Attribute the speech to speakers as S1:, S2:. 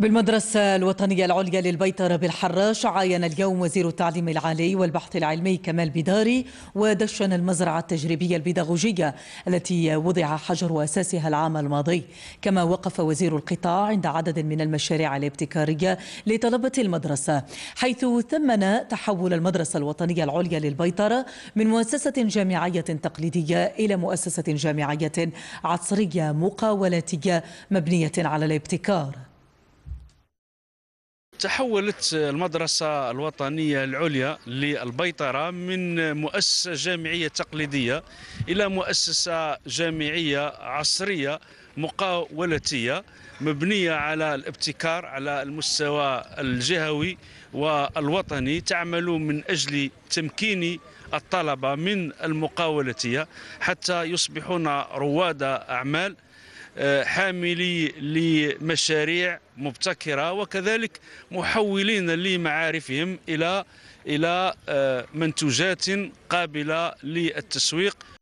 S1: بالمدرسة الوطنية العليا للبيطرة بالحراش عاين اليوم وزير التعليم العالي والبحث العلمي كمال بداري ودشن المزرعة التجريبية البيداغوجية التي وضع حجر أساسها العام الماضي كما وقف وزير القطاع عند عدد من المشاريع الابتكارية لطلبة المدرسة حيث ثمن تحول المدرسة الوطنية العليا للبيطرة من مؤسسة جامعية تقليدية إلى مؤسسة جامعية عصرية مقاولاتية مبنية على الابتكار
S2: تحولت المدرسة الوطنية العليا للبيطرة من مؤسسة جامعية تقليدية إلى مؤسسة جامعية عصرية مقاولتية مبنية على الابتكار على المستوى الجهوي والوطني تعمل من أجل تمكين الطلبة من المقاولتية حتى يصبحون رواد أعمال آه، حاملي لمشاريع مبتكره وكذلك محولين لمعارفهم الى الى آه، منتوجات قابله للتسويق